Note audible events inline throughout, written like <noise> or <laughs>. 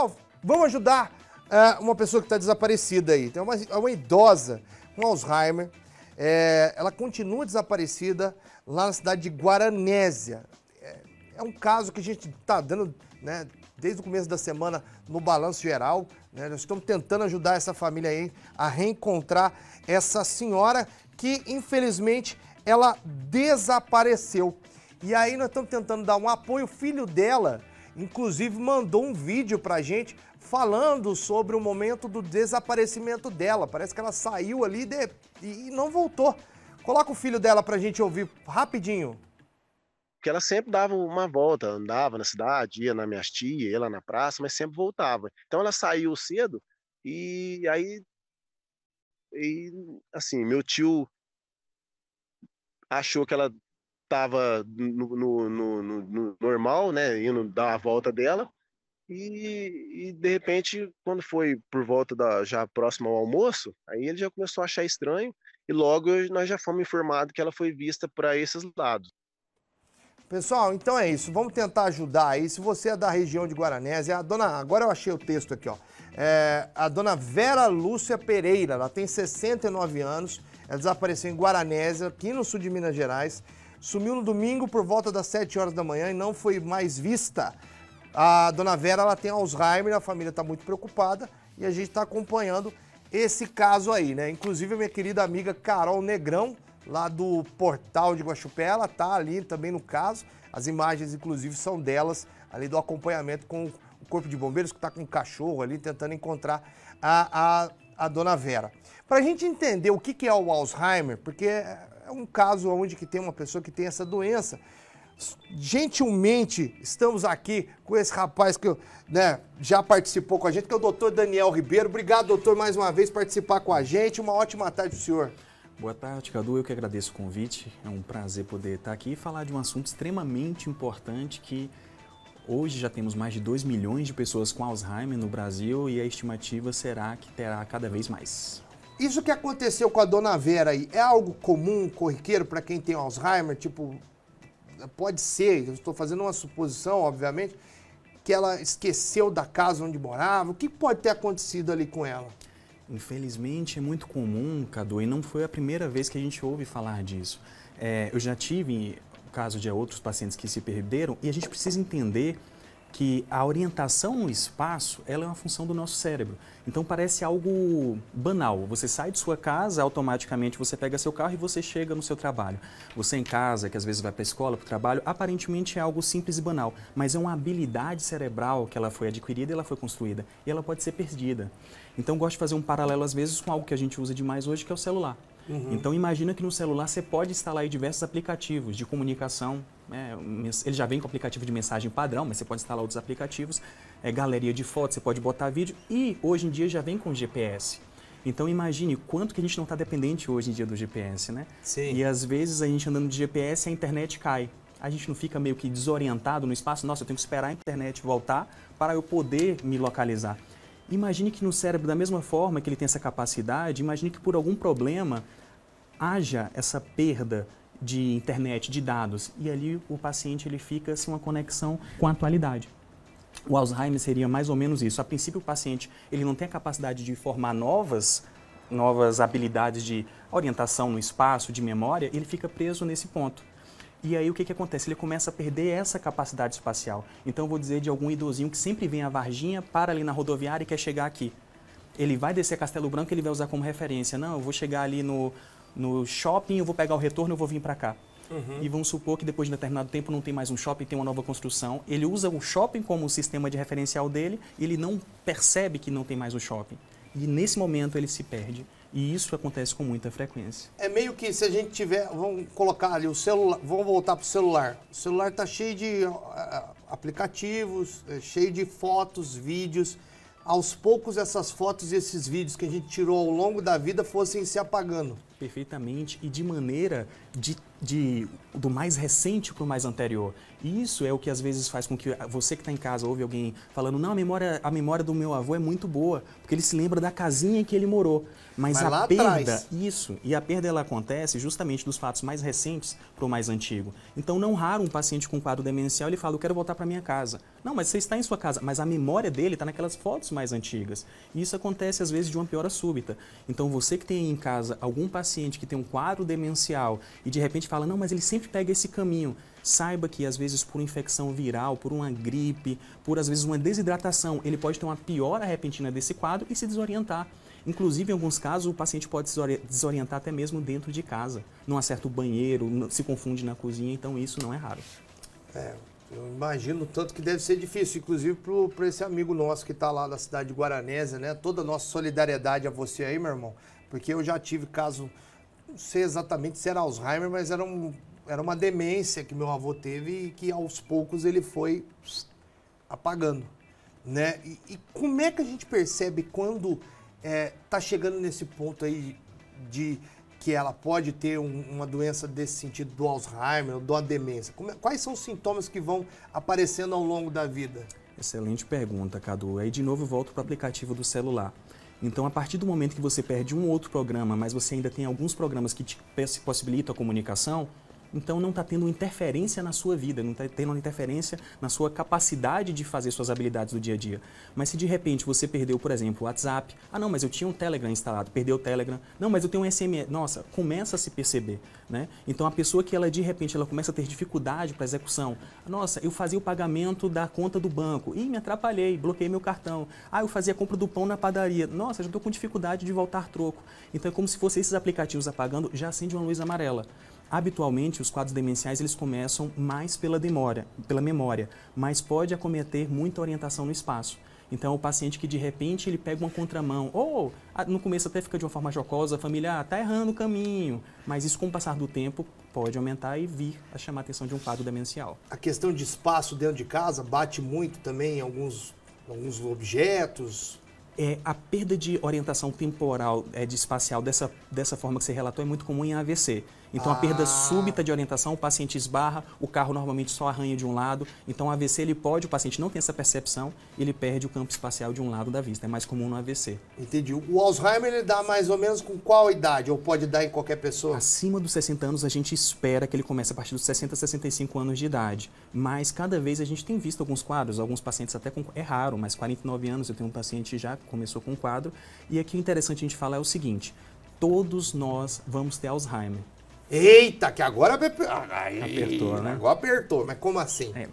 Pessoal, vamos ajudar uh, uma pessoa que está desaparecida aí. Tem uma, é uma idosa com Alzheimer. É, ela continua desaparecida lá na cidade de Guaranésia. É, é um caso que a gente está dando né, desde o começo da semana no Balanço Geral. Né, nós estamos tentando ajudar essa família aí a reencontrar essa senhora que, infelizmente, ela desapareceu. E aí nós estamos tentando dar um apoio. O filho dela inclusive mandou um vídeo pra gente falando sobre o momento do desaparecimento dela. Parece que ela saiu ali de... e não voltou. Coloca o filho dela pra gente ouvir rapidinho. Porque ela sempre dava uma volta, andava na cidade, ia na minha tia, ia lá na praça, mas sempre voltava. Então ela saiu cedo e aí. E assim, meu tio achou que ela estava no, no, no, no, normal, né, indo dar a volta dela, e, e, de repente, quando foi por volta da já próxima ao almoço, aí ele já começou a achar estranho e logo nós já fomos informados que ela foi vista para esses lados. Pessoal, então é isso. Vamos tentar ajudar aí. Se você é da região de Guaranésia, é a dona. Agora eu achei o texto aqui, ó. É, a dona Vera Lúcia Pereira, ela tem 69 anos, ela desapareceu em Guaranésia, aqui no sul de Minas Gerais sumiu no domingo por volta das 7 horas da manhã e não foi mais vista. A dona Vera ela tem Alzheimer, a família está muito preocupada e a gente está acompanhando esse caso aí, né? Inclusive, a minha querida amiga Carol Negrão, lá do portal de Guaxupé, ela está ali também no caso. As imagens, inclusive, são delas, ali do acompanhamento com o Corpo de Bombeiros, que está com um cachorro ali tentando encontrar a, a, a dona Vera. Para a gente entender o que, que é o Alzheimer, porque é um caso onde que tem uma pessoa que tem essa doença. Gentilmente, estamos aqui com esse rapaz que né, já participou com a gente, que é o doutor Daniel Ribeiro. Obrigado, doutor, mais uma vez, participar com a gente. Uma ótima tarde senhor. Boa tarde, Cadu. Eu que agradeço o convite. É um prazer poder estar aqui e falar de um assunto extremamente importante que hoje já temos mais de 2 milhões de pessoas com Alzheimer no Brasil e a estimativa será que terá cada vez mais. Isso que aconteceu com a dona Vera aí, é algo comum, corriqueiro, para quem tem Alzheimer? Tipo, pode ser, eu estou fazendo uma suposição, obviamente, que ela esqueceu da casa onde morava. O que pode ter acontecido ali com ela? Infelizmente é muito comum, Cadu, e não foi a primeira vez que a gente ouve falar disso. É, eu já tive o caso de outros pacientes que se perderam e a gente precisa entender que a orientação no espaço ela é uma função do nosso cérebro. Então parece algo banal. Você sai de sua casa, automaticamente você pega seu carro e você chega no seu trabalho. Você em casa, que às vezes vai para a escola, para o trabalho, aparentemente é algo simples e banal, mas é uma habilidade cerebral que ela foi adquirida, e ela foi construída e ela pode ser perdida. Então gosto de fazer um paralelo às vezes com algo que a gente usa demais hoje, que é o celular. Uhum. Então imagina que no celular você pode instalar diversos aplicativos de comunicação. Né? Ele já vem com aplicativo de mensagem padrão, mas você pode instalar outros aplicativos, é, galeria de fotos, você pode botar vídeo e hoje em dia já vem com GPS. Então imagine quanto que a gente não está dependente hoje em dia do GPS, né? Sim. E às vezes a gente andando de GPS a internet cai. A gente não fica meio que desorientado no espaço. Nossa, eu tenho que esperar a internet voltar para eu poder me localizar. Imagine que no cérebro, da mesma forma que ele tem essa capacidade, imagine que por algum problema haja essa perda de internet, de dados, e ali o paciente ele fica sem uma conexão com a atualidade. O Alzheimer seria mais ou menos isso. A princípio o paciente ele não tem a capacidade de formar novas novas habilidades de orientação no espaço, de memória, ele fica preso nesse ponto. E aí o que, que acontece? Ele começa a perder essa capacidade espacial. Então vou dizer de algum idosinho que sempre vem a Varginha, para ali na rodoviária e quer chegar aqui. Ele vai descer Castelo Branco, e ele vai usar como referência. Não, eu vou chegar ali no no shopping, eu vou pegar o retorno, eu vou vir para cá. Uhum. E vamos supor que depois de determinado tempo não tem mais um shopping, tem uma nova construção. Ele usa o shopping como sistema de referencial dele e ele não percebe que não tem mais o shopping. E nesse momento ele se perde. E isso acontece com muita frequência. É meio que se a gente tiver, vamos colocar ali o celular, vamos voltar para o celular. O celular está cheio de uh, aplicativos, é cheio de fotos, vídeos. Aos poucos essas fotos e esses vídeos que a gente tirou ao longo da vida fossem se apagando perfeitamente e de maneira de de do mais recente para o mais anterior. E isso é o que às vezes faz com que você que está em casa ouve alguém falando não a memória a memória do meu avô é muito boa porque ele se lembra da casinha em que ele morou, mas, mas a perda atrás. isso e a perda ela acontece justamente dos fatos mais recentes para o mais antigo. Então não raro um paciente com quadro demencial ele fala eu quero voltar para minha casa. Não, mas você está em sua casa, mas a memória dele está naquelas fotos mais antigas. E isso acontece às vezes de uma piora súbita. Então você que tem em casa algum paciente que tem um quadro demencial e de repente fala, não, mas ele sempre pega esse caminho. Saiba que às vezes por infecção viral, por uma gripe, por às vezes uma desidratação, ele pode ter uma piora repentina desse quadro e se desorientar. Inclusive, em alguns casos, o paciente pode se desorientar até mesmo dentro de casa. Não acerta o banheiro, se confunde na cozinha, então isso não é raro. É, eu imagino tanto que deve ser difícil, inclusive para esse amigo nosso que está lá na cidade de Guaranésia, né? Toda a nossa solidariedade a você aí, meu irmão, porque eu já tive caso não sei exatamente se era Alzheimer, mas era, um, era uma demência que meu avô teve e que aos poucos ele foi apagando. Né? E, e como é que a gente percebe quando está é, chegando nesse ponto aí de que ela pode ter um, uma doença desse sentido do Alzheimer ou da demência? Como, é, quais são os sintomas que vão aparecendo ao longo da vida? Excelente pergunta, Cadu. Aí de novo eu volto para o aplicativo do celular. Então, a partir do momento que você perde um outro programa, mas você ainda tem alguns programas que te possibilitam a comunicação, então não está tendo interferência na sua vida, não está tendo interferência na sua capacidade de fazer suas habilidades do dia a dia. Mas se de repente você perdeu, por exemplo, o WhatsApp, ah não, mas eu tinha um Telegram instalado, perdeu o Telegram, não, mas eu tenho um SMS, nossa, começa a se perceber, né? Então a pessoa que ela de repente ela começa a ter dificuldade para execução, nossa, eu fazia o pagamento da conta do banco e me atrapalhei, bloqueei meu cartão, ah eu fazia a compra do pão na padaria, nossa, já estou com dificuldade de voltar troco. Então é como se fossem esses aplicativos apagando, já acende uma luz amarela. Habitualmente, os quadros demenciais eles começam mais pela demora, pela memória, mas pode acometer muita orientação no espaço. Então, o paciente que de repente ele pega uma contramão, ou ah, no começo até fica de uma forma jocosa, a família está ah, errando o caminho, mas isso com o passar do tempo pode aumentar e vir a chamar a atenção de um quadro demencial. A questão de espaço dentro de casa bate muito também em alguns, alguns objetos, é, a perda de orientação temporal é, de espacial dessa, dessa forma que você relatou é muito comum em AVC. Então, ah. a perda ah. súbita de orientação, o paciente esbarra, o carro normalmente só arranha de um lado. Então, o AVC, ele pode, o paciente não tem essa percepção, ele perde o campo espacial de um lado da vista. É mais comum no AVC. Entendi. O Alzheimer, ele dá mais ou menos com qual idade? Ou pode dar em qualquer pessoa? Acima dos 60 anos, a gente espera que ele comece a partir dos 60, 65 anos de idade. Mas, cada vez, a gente tem visto alguns quadros, alguns pacientes até com... É raro, mas 49 anos, eu tenho um paciente já que começou com um quadro. E aqui o interessante a gente falar é o seguinte, todos nós vamos ter Alzheimer. Eita, que agora. Ah, aí, apertou, né? Agora apertou, mas como assim? É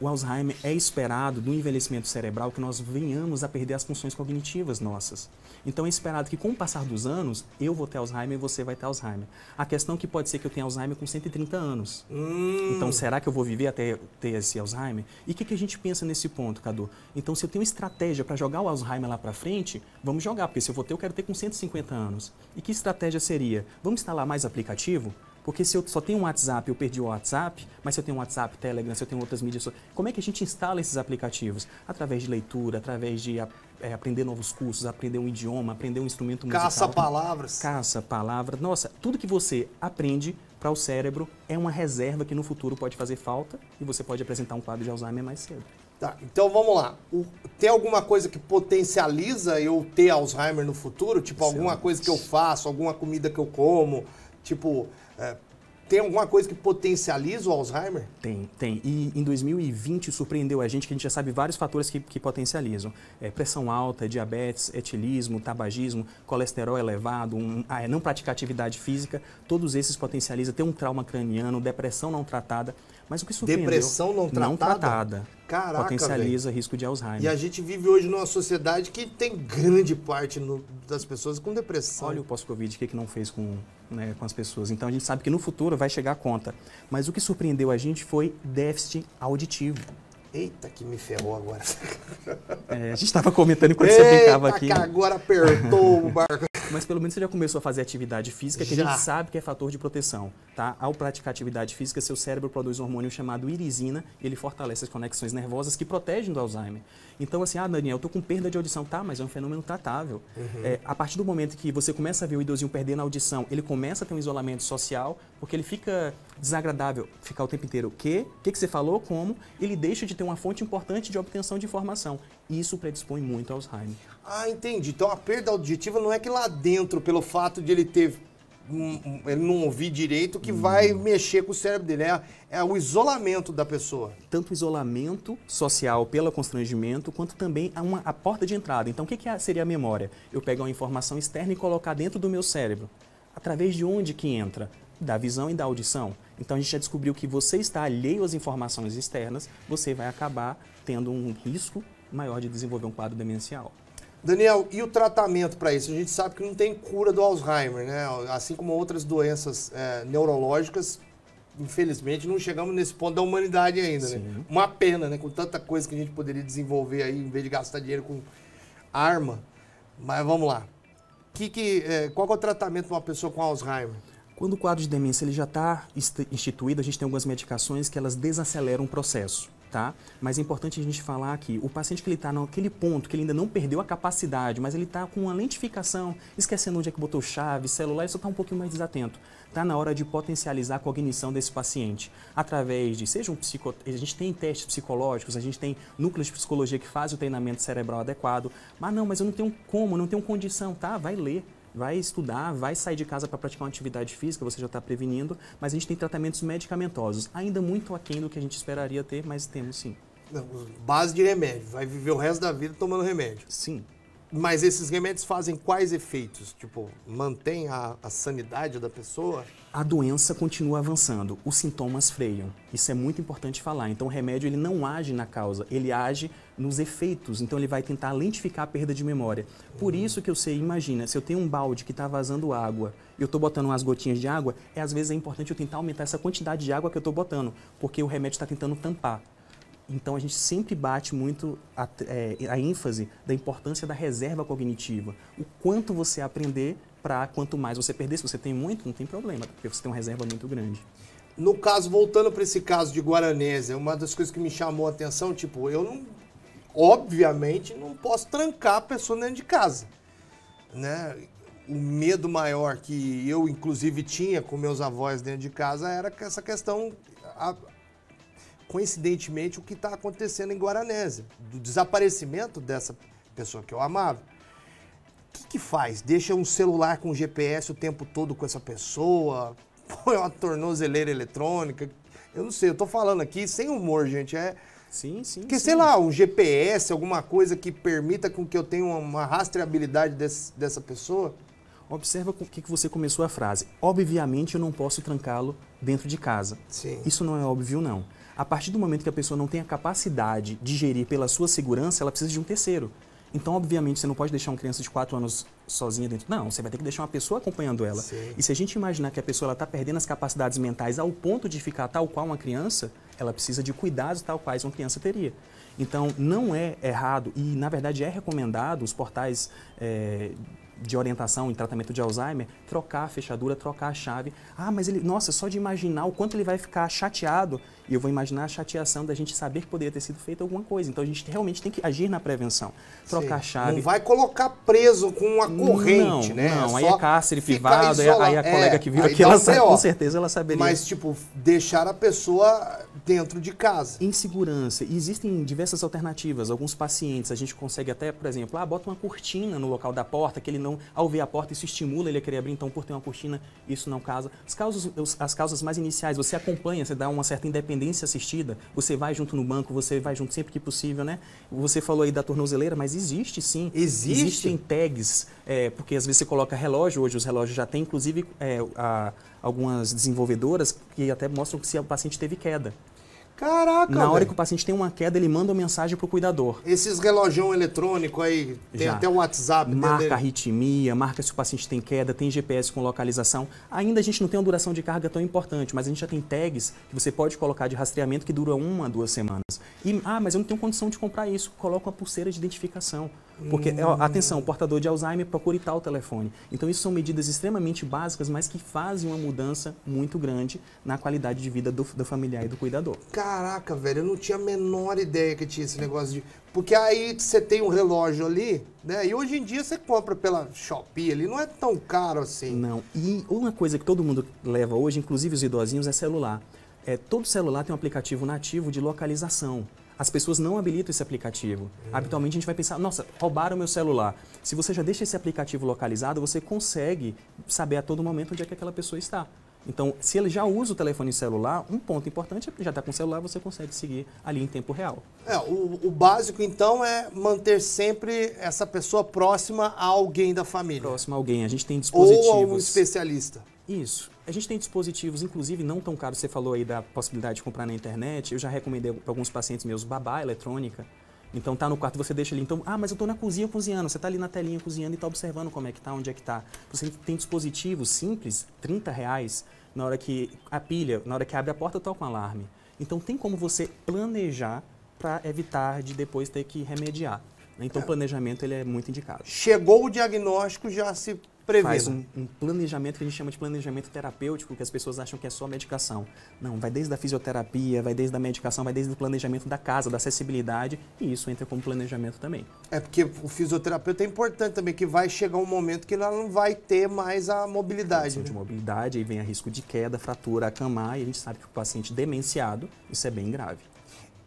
o Alzheimer é esperado do envelhecimento cerebral que nós venhamos a perder as funções cognitivas nossas. Então é esperado que com o passar dos anos, eu vou ter Alzheimer e você vai ter Alzheimer. A questão é que pode ser que eu tenha Alzheimer com 130 anos. Hum. Então será que eu vou viver até ter esse Alzheimer? E o que, que, a gente pensa nesse ponto, Cadu? Então se eu tenho estratégia para jogar o Alzheimer lá para frente, vamos jogar, porque se eu vou ter, eu quero ter com 150 anos. E que estratégia seria? Vamos instalar mais aplicativo? Porque se eu só tenho um WhatsApp, eu perdi o WhatsApp, mas se eu tenho um WhatsApp, Telegram, se eu tenho outras mídias, como é que a gente instala esses aplicativos? Através de leitura, através de é, aprender novos cursos, aprender um idioma, aprender um instrumento musical. Caça palavras. Caça palavras. Nossa, tudo que você aprende para o cérebro é uma reserva que no futuro pode fazer falta e você pode apresentar um quadro de Alzheimer mais cedo. Tá, então vamos lá. O, tem alguma coisa que potencializa eu ter Alzheimer no futuro? Tipo, Excelente. alguma coisa que eu faço, alguma comida que eu como? Tipo, é, tem alguma coisa que potencializa o Alzheimer? Tem, tem. E em 2020 surpreendeu a gente que a gente já sabe vários fatores que, que potencializam. É, pressão alta, diabetes, etilismo, tabagismo, colesterol elevado, um, ah, é, não praticar atividade física, todos esses potencializam. Tem um trauma craniano, depressão não tratada. Mas o que surpreendeu... Depressão não tratada? Não tratada. Caraca, Potencializa véio. risco de Alzheimer. E a gente vive hoje numa sociedade que tem grande parte no, das pessoas com depressão. Olha o pós-Covid, o que, que não fez com, né, com as pessoas. Então a gente sabe que no futuro vai chegar a conta. Mas o que surpreendeu a gente foi déficit auditivo. Eita, que me ferrou agora. É, a gente estava comentando quando Eita, você brincava aqui. Que né? agora apertou o barco mas pelo menos você já começou a fazer atividade física, que já. a gente sabe que é fator de proteção, tá? Ao praticar atividade física, seu cérebro produz um hormônio chamado irisina, ele fortalece as conexões nervosas que protegem do Alzheimer. Então, assim, ah, Daniel, eu tô com perda de audição, tá, mas é um fenômeno tratável. Uhum. É, a partir do momento que você começa a ver o idosinho perdendo a audição, ele começa a ter um isolamento social, porque ele fica desagradável ficar o tempo inteiro o quê? o que, você falou, como, ele deixa de ter uma fonte importante de obtenção de informação. Isso predispõe muito ao Alzheimer. Ah, entendi. Então a perda auditiva não é que lá dentro, pelo fato de ele ter ele não ouvir direito que vai mexer com o cérebro dele. É, é, o isolamento da pessoa. Tanto o isolamento social pelo constrangimento, quanto também a, uma, a porta de entrada. Então, o que, que é, seria a memória? Eu pegar uma informação externa e colocar dentro do meu cérebro. Através de onde que entra? da visão e da audição. Então a gente já descobriu que você está alheio às informações externas, você vai acabar tendo um risco maior de desenvolver um quadro demencial. Daniel, e o tratamento para isso? A gente sabe que não tem cura do Alzheimer, né? Assim como outras doenças é, neurológicas, infelizmente não chegamos nesse ponto da humanidade ainda, né? Sim. né? Uma pena, né? Com tanta coisa que a gente poderia desenvolver aí, em vez de gastar dinheiro com arma. Mas vamos lá. Que, que, é, qual é o tratamento de uma pessoa com Alzheimer? Quando o quadro de demência ele já está instituído, a gente tem algumas medicações que elas desaceleram o processo. Tá? Mas é importante a gente falar que o paciente que ele está naquele ponto, que ele ainda não perdeu a capacidade, mas ele está com uma lentificação, esquecendo onde é que botou chave, celular, isso está um pouquinho mais desatento. Está na hora de potencializar a cognição desse paciente através de, seja um psico... A gente tem testes psicológicos, a gente tem núcleos de psicologia que faz o treinamento cerebral adequado, mas não, mas eu não tenho como, não tenho condição, tá? Vai ler vai estudar, vai sair de casa para praticar uma atividade física, você já está prevenindo, mas a gente tem tratamentos medicamentosos, ainda muito aquém do que a gente esperaria ter, mas temos sim. Não, base de remédio, vai viver o resto da vida tomando remédio. Sim. Mas esses remédios fazem quais efeitos? Tipo, mantém a, a, sanidade da pessoa? A doença continua avançando, os sintomas freiam. Isso é muito importante falar. Então, o remédio ele não age na causa, ele age nos efeitos. Então, ele vai tentar lentificar a perda de memória. Por uhum. isso que eu sei, imagina, se eu tenho um balde que está vazando água e eu estou botando umas gotinhas de água, é, às vezes é importante eu tentar aumentar essa quantidade de água que eu estou botando, porque o remédio está tentando tampar. Então a gente sempre bate muito a, é, a, ênfase da importância da reserva cognitiva. O quanto você aprender para quanto mais você perder. Se você tem muito, não tem problema, porque você tem uma reserva muito grande. No caso, voltando para esse caso de Guaranese, uma das coisas que me chamou a atenção, tipo, eu não, obviamente, não posso trancar a pessoa dentro de casa, né? O medo maior que eu, inclusive, tinha com meus avós dentro de casa era essa questão a, coincidentemente, o que está acontecendo em Guaranese, do desaparecimento dessa pessoa que eu amava. O que, que faz? Deixa um celular com GPS o tempo todo com essa pessoa? <laughs> Põe uma tornozeleira eletrônica? Eu não sei, eu estou falando aqui sem humor, gente. É, Sim, sim. Porque, sim. sei lá, um GPS, alguma coisa que permita com que eu tenha uma rastreabilidade desse, dessa pessoa. Observa com o que, que você começou a frase. Obviamente eu não posso trancá-lo dentro de casa. Sim. Isso não é óbvio, não. A partir do momento que a pessoa não tem a capacidade de gerir pela sua segurança, ela precisa de um terceiro. Então, obviamente, você não pode deixar uma criança de 4 anos sozinha dentro. Não, você vai ter que deixar uma pessoa acompanhando ela. Sim. E se a gente imaginar que a pessoa está perdendo as capacidades mentais ao ponto de ficar tal qual uma criança, ela precisa de cuidados tal quais uma criança teria. Então, não é errado e, na verdade, é recomendado os portais é, de orientação em tratamento de Alzheimer, trocar a fechadura, trocar a chave. Ah, mas ele, nossa, só de imaginar o quanto ele vai ficar chateado, e eu vou imaginar a chateação da gente saber que poderia ter sido feita alguma coisa. Então a gente realmente tem que agir na prevenção. Trocar Sim. a chave. Não vai colocar preso com uma corrente, não, né? Não, é aí é cárcere privado, aí a é, colega é, que viu aqui, ela sabe, com certeza ela saberia. Mas, tipo, deixar a pessoa dentro de casa. Em segurança. E existem diversas alternativas. Alguns pacientes, a gente consegue até, por exemplo, ah, bota uma cortina no local da porta, que ele não então, ao ver a porta, isso estimula ele a querer abrir. Então, por ter uma cortina, isso não casa. As causas, as causas mais iniciais, você acompanha, você dá uma certa independência assistida, você vai junto no banco, você vai junto sempre que possível, né? Você falou aí da tornozeleira, mas existe sim. Existe? Existem tags, é, porque às vezes você coloca relógio, hoje os relógios já têm, inclusive, é, a, algumas desenvolvedoras que até mostram que se o paciente teve queda. Caraca! Na hora véio. que o paciente tem uma queda, ele manda uma mensagem pro cuidador. Esses relógio eletrônico aí, tem Já. até o WhatsApp. Marca arritmia, marca se o paciente tem queda, tem GPS com localização. Ainda a gente não tem uma duração de carga tão importante, mas a gente já tem tags que você pode colocar de rastreamento que dura uma, duas semanas. E, ah, mas eu não tenho condição de comprar isso. Coloca uma pulseira de identificação. Porque, ó, atenção, portador de Alzheimer, procure tal telefone. Então, isso são medidas extremamente básicas, mas que fazem uma mudança muito grande na qualidade de vida do, do familiar e do cuidador. Caraca, velho, eu não tinha a menor ideia que tinha esse negócio de. Porque aí você tem um relógio ali, né? E hoje em dia você compra pela Shopee ali, não é tão caro assim. Não. E uma coisa que todo mundo leva hoje, inclusive os idosinhos, é celular. É, todo celular tem um aplicativo nativo de localização. As pessoas não habilitam esse aplicativo. É. Habitualmente a gente vai pensar, nossa, roubaram meu celular. Se você já deixa esse aplicativo localizado, você consegue saber a todo momento onde é que aquela pessoa está. Então, se ele já usa o telefone celular, um ponto importante é que já está com o celular, você consegue seguir ali em tempo real. É, o, o, básico, então, é manter sempre essa pessoa próxima a alguém da família. Próxima a alguém. A gente tem dispositivos... Ou a um especialista. Isso. A gente tem dispositivos, inclusive, não tão caros. Você falou aí da possibilidade de comprar na internet. Eu já recomendei para alguns pacientes meus babá eletrônica. Então tá no quarto, você deixa ali. Então, ah, mas eu tô na cozinha cozinhando. Você tá ali na telinha cozinhando e tá observando como é que tá, onde é que tá. Você tem dispositivos simples, 30 reais, na hora que a pilha, na hora que abre a porta, toca um alarme. Então tem como você planejar para evitar de depois ter que remediar. Né? Então, o é. planejamento ele é muito indicado. Chegou o diagnóstico, já se Faz um, um, planejamento que a gente chama de planejamento terapêutico, que as pessoas acham que é só medicação. Não, vai desde a fisioterapia, vai desde a medicação, vai desde o planejamento da casa, da acessibilidade, e isso entra como planejamento também. É porque o fisioterapeuta é importante também, que vai chegar um momento que ela não vai ter mais a mobilidade. Né? de mobilidade, aí vem a risco de queda, fratura, acamar, e a gente sabe que o paciente demenciado, isso é bem grave.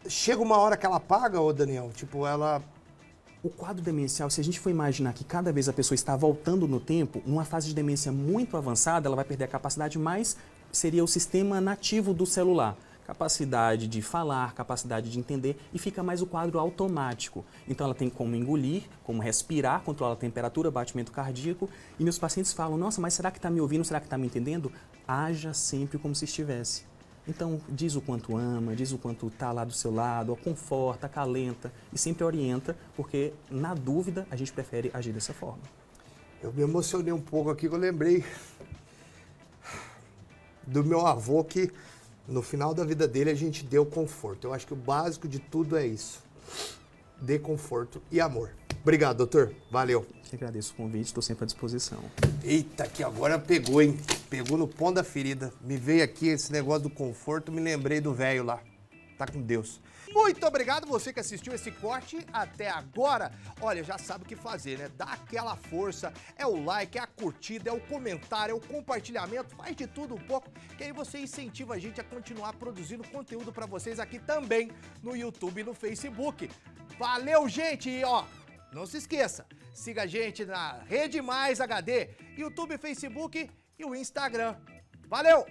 Chega uma hora que ela paga, ô Daniel? Tipo, ela o quadro demencial, se a gente for imaginar que cada vez a pessoa está voltando no tempo, numa fase de demência muito avançada, ela vai perder a capacidade mais seria o sistema nativo do celular. Capacidade de falar, capacidade de entender e fica mais o quadro automático. Então ela tem como engolir, como respirar, controla a temperatura, batimento cardíaco. E meus pacientes falam: Nossa, mas será que está me ouvindo? Será que está me entendendo? Haja sempre como se estivesse. Então, diz o quanto ama, diz o quanto está lá do seu lado, conforta, calenta e sempre orienta, porque na dúvida a gente prefere agir dessa forma. Eu me emocionei um pouco aqui, que eu lembrei do meu avô que no final da vida dele a gente deu conforto. Eu acho que o básico de tudo é isso. Dê conforto e amor. Obrigado, doutor. Valeu. Eu agradeço o convite, estou sempre à disposição. Eita, que agora pegou, hein? pegou no pão da ferida. Me veio aqui esse negócio do conforto, me lembrei do velho lá. Tá com Deus. Muito obrigado você que assistiu esse corte até agora. Olha, já sabe o que fazer, né? Dá aquela força, é o like, é a curtida, é o comentário, é o compartilhamento, faz de tudo um pouco, que aí você incentiva a gente a continuar produzindo conteúdo para vocês aqui também no YouTube e no Facebook. Valeu, gente! E ó, não se esqueça, siga a gente na Rede Mais HD, YouTube, Facebook e o Instagram. Valeu!